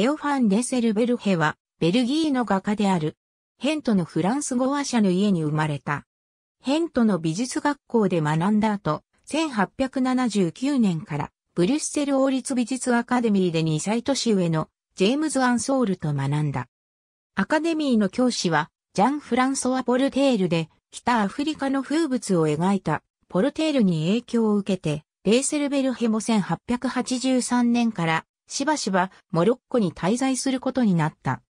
テオファン・デセルベルヘは、ベルギーの画家である。ヘントのフランス語話者の家に生まれた。ヘントの美術学校で学んだ後、1879年からブリュッセル王立美術アカデミーで2歳年上のジェームズ・アンソールと学んだ。アカデミーの教師はジャン・フランソワ・ポルテールで北アフリカの風物を描いたポルテールに影響を受けてレーセルベルヘも1883年からしばしばモロッコに滞在することになった。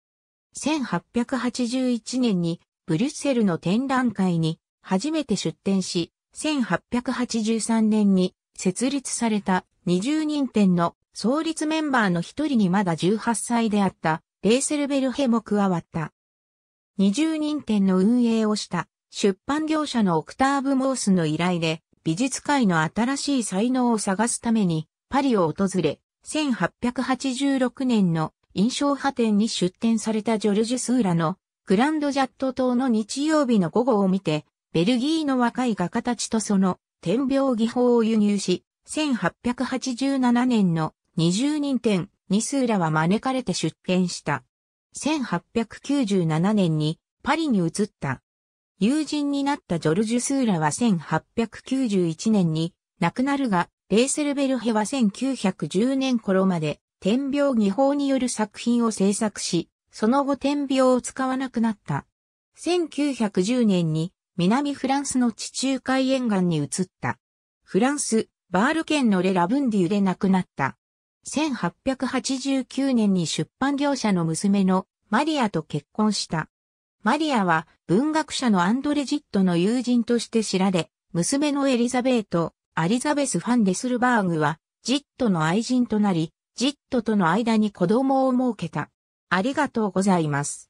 1881年にブリュッセルの展覧会に初めて出展し、1883年に設立された20人展の創立メンバーの一人にまだ18歳であったレーセルベルヘも加わった。20人展の運営をした出版業者のオクターブ・モースの依頼で美術界の新しい才能を探すためにパリを訪れ1886年の印象派展に出展されたジョルジュ・スーラのグランドジャット島の日曜日の午後を見て、ベルギーの若い画家たちとその点描技法を輸入し、1887年の20人展にスーラは招かれて出展した。1897年にパリに移った。友人になったジョルジュ・スーラは1891年に亡くなるが、レーセルベルヘは1910年頃まで、天病技法による作品を制作し、その後天病を使わなくなった。1910年に南フランスの地中海沿岸に移った。フランス、バール県のレ・ラブンディで亡くなった。1889年に出版業者の娘のマリアと結婚した。マリアは文学者のアンドレジットの友人として知られ、娘のエリザベート、アリザベス・ファンデスルバーグは、ジットの愛人となり、ジットとの間に子供を設けた。ありがとうございます。